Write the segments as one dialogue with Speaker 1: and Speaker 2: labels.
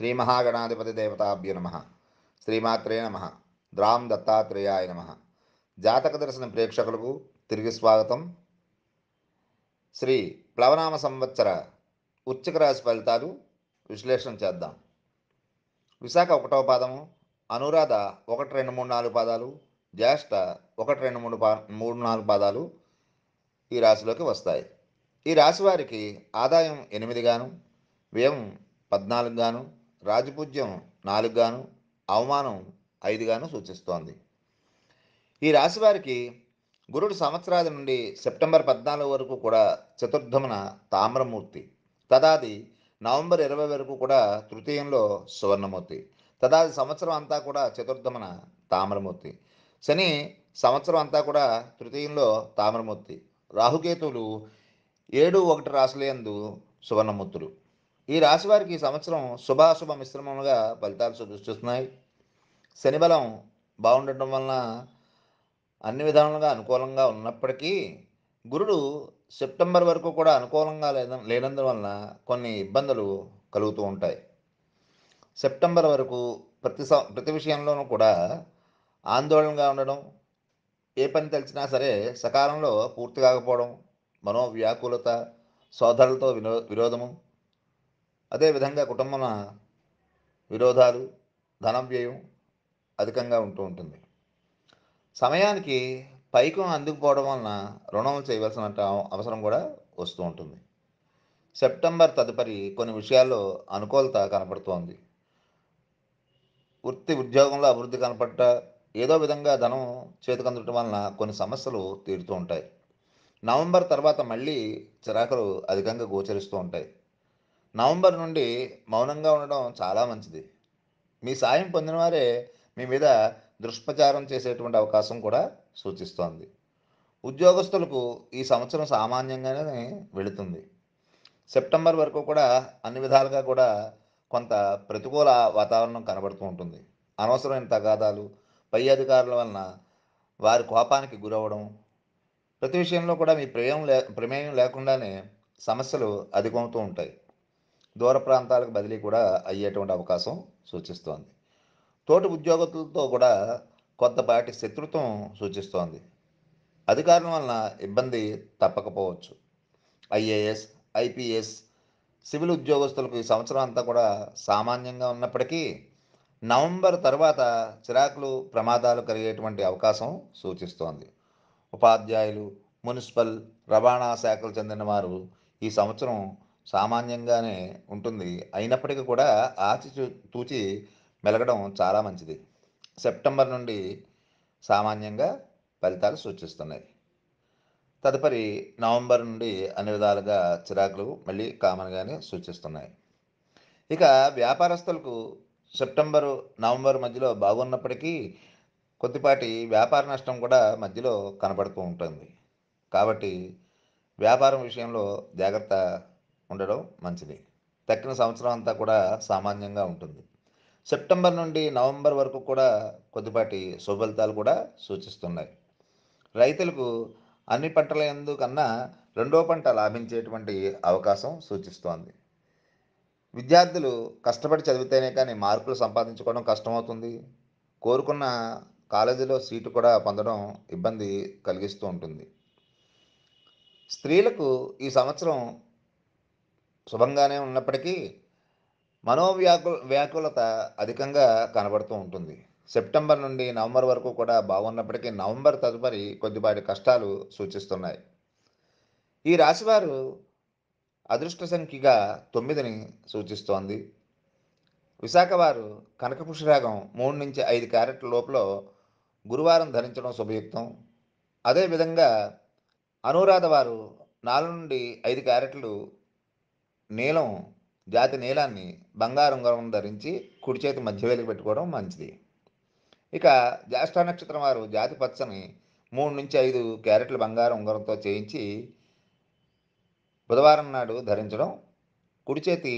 Speaker 1: శ్రీ మహాగణాధిపతి దేవతాభ్యు నమ శ్రీమాత్రే నమ ద్రాం దత్తాత్రేయాయ నమ జాతక దర్శన ప్రేక్షకులకు తిరిగి స్వాగతం శ్రీ ప్లవనామ సంవత్సర ఉచ్చిక రాశి ఫలితాలు విశ్లేషణ చేద్దాం విశాఖ ఒకటవ పాదము అనురాధ ఒకటి రెండు మూడు నాలుగు పాదాలు జ్యేష్ఠ ఒకటి రెండు మూడు పా మూడు నాలుగు పాదాలు ఈ రాశిలోకి వస్తాయి ఈ రాశి వారికి ఆదాయం ఎనిమిదిగాను వ్యయం పద్నాలుగు గాను రాజపూజ్యం నాలుగుగాను అవమానం ఐదుగాను సూచిస్తోంది ఈ రాశివారికి గురుడు సంవత్సరాది నుండి సెప్టెంబర్ పద్నాలుగు వరకు కూడా చతుర్థమున తామ్రమూర్తి తదాది నవంబర్ ఇరవై వరకు కూడా తృతీయంలో సువర్ణమూర్తి తదాది సంవత్సరం అంతా కూడా చతుర్థమున తామ్రమూర్తి శని సంవత్సరం అంతా కూడా తృతీయంలో తామ్రమూర్తి రాహుకేతువులు ఏడు ఒకటి రాశులందు సువర్ణమూర్తులు ఈ రాశి వారికి ఈ సంవత్సరం శుభాశుభ మిశ్రమంగా ఫలితాలు చూపిస్తున్నాయి శని బలం బాగుండటం వలన అన్ని విధాలుగా అనుకూలంగా ఉన్నప్పటికీ గురుడు సెప్టెంబర్ వరకు కూడా అనుకూలంగా లేనందు వలన కొన్ని ఇబ్బందులు కలుగుతూ ఉంటాయి సెప్టెంబర్ వరకు ప్రతి ప్రతి విషయంలోనూ కూడా ఆందోళనగా ఉండడం ఏ పని తెలిసినా సరే సకాలంలో పూర్తి కాకపోవడం మనోవ్యాకులత సోదరులతో వినో విరోధము అదేవిధంగా కుటుంబం విరోధాలు ధన వ్యయం అధికంగా ఉంటూ ఉంటుంది సమయానికి పైకం అందుకుపోవడం వలన రుణం చేయవలసిన అవసరం కూడా వస్తూ ఉంటుంది సెప్టెంబర్ తదుపరి కొన్ని విషయాల్లో అనుకూలత కనపడుతోంది వృత్తి ఉద్యోగంలో అభివృద్ధి కనపడట ఏదో విధంగా ధనం చేతికందటం వలన కొన్ని సమస్యలు తీరుతూ ఉంటాయి నవంబర్ తర్వాత మళ్ళీ చిరాకులు అధికంగా గోచరిస్తూ ఉంటాయి నవంబర్ నుండి మౌనంగా ఉండడం చాలా మంచిది మీ సాయం పొందిన వారే మీ మీద దుష్ప్రచారం చేసేటువంటి అవకాశం కూడా సూచిస్తోంది ఉద్యోగస్తులకు ఈ సంవత్సరం సామాన్యంగానే వెళుతుంది సెప్టెంబర్ వరకు కూడా అన్ని విధాలుగా కూడా కొంత ప్రతికూల వాతావరణం కనబడుతూ ఉంటుంది అనవసరమైన తగాదాలు పై అధికారుల వలన వారి కోపానికి గురవడం ప్రతి విషయంలో కూడా మీ ప్రేయం లే ప్రమేయం లేకుండానే సమస్యలు అధికమవుతూ ఉంటాయి దూర ప్రాంతాలకు బదిలీ కూడా అయ్యేటువంటి అవకాశం సూచిస్తోంది తోటి ఉద్యోగస్తులతో కూడా కొంతపాటి శత్రుత్వం సూచిస్తోంది అధికారం వలన ఇబ్బంది తప్పకపోవచ్చు ఐఏఎస్ ఐపీఎస్ సివిల్ ఉద్యోగస్తులకు ఈ సంవత్సరం అంతా కూడా సామాన్యంగా ఉన్నప్పటికీ నవంబర్ తర్వాత చిరాకులు ప్రమాదాలు కలిగేటువంటి అవకాశం సూచిస్తోంది ఉపాధ్యాయులు మున్సిపల్ రవాణా శాఖలు చెందిన వారు ఈ సంవత్సరం సామాన్యంగానే ఉంటుంది అయినప్పటికీ కూడా ఆచి తూచి మెలగడం చాలా మంచిది సెప్టెంబర్ నుండి సామాన్యంగా ఫలితాలు సూచిస్తున్నాయి తదుపరి నవంబర్ నుండి అన్ని విధాలుగా చిరాకులు మళ్ళీ కామన్గానే సూచిస్తున్నాయి ఇక వ్యాపారస్తులకు సెప్టెంబరు నవంబర్ మధ్యలో బాగున్నప్పటికీ కొద్దిపాటి వ్యాపార నష్టం కూడా మధ్యలో కనబడుతూ ఉంటుంది కాబట్టి వ్యాపారం విషయంలో జాగ్రత్త ఉండడం మంచిది తక్కిన సంవత్సరం అంతా కూడా సామాన్యంగా ఉంటుంది సెప్టెంబర్ నుండి నవంబర్ వరకు కూడా కొద్దిపాటి శుభలితాలు కూడా సూచిస్తున్నాయి రైతులకు అన్ని పంటల ఎందుకన్నా రెండో పంట లాభించేటువంటి అవకాశం సూచిస్తోంది విద్యార్థులు కష్టపడి చదివితేనే కానీ మార్కులు సంపాదించుకోవడం కష్టమవుతుంది కోరుకున్న కాలేజీలో సీటు కూడా పొందడం ఇబ్బంది కలిగిస్తూ ఉంటుంది స్త్రీలకు ఈ సంవత్సరం శుభంగానే ఉన్నప్పటికీ మనోవ్యాకుల వ్యాకులత అధికంగా కనబడుతూ ఉంటుంది సెప్టెంబర్ నుండి నవంబర్ వరకు కూడా బాగున్నప్పటికీ నవంబర్ తదుపరి కొద్దిపాటి కష్టాలు సూచిస్తున్నాయి ఈ రాశివారు అదృష్ట సంఖ్యగా తొమ్మిదిని సూచిస్తోంది విశాఖ వారు కనకపుషరాగం మూడు నుంచి ఐదు క్యారెట్ల లోపల గురువారం ధరించడం శుభయుక్తం అదేవిధంగా అనురాధ వారు నాలుగు నుండి ఐదు క్యారెట్లు నీలం జాతి నీలాన్ని బంగారం ఉంగరం ధరించి కుడి చేతి వేలికి పెట్టుకోవడం మంచిది ఇక జ్యేష్ఠ నక్షత్రం వారు జాతి పచ్చని మూడు నుంచి ఐదు క్యారెట్ల బంగారం ఉంగరంతో చేయించి బుధవారం నాడు ధరించడం కుడి చేతి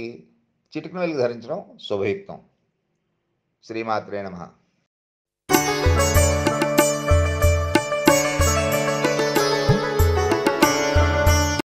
Speaker 1: చిటికన వెలుగు ధరించడం శుభయుక్తం శ్రీమాత్రే నమః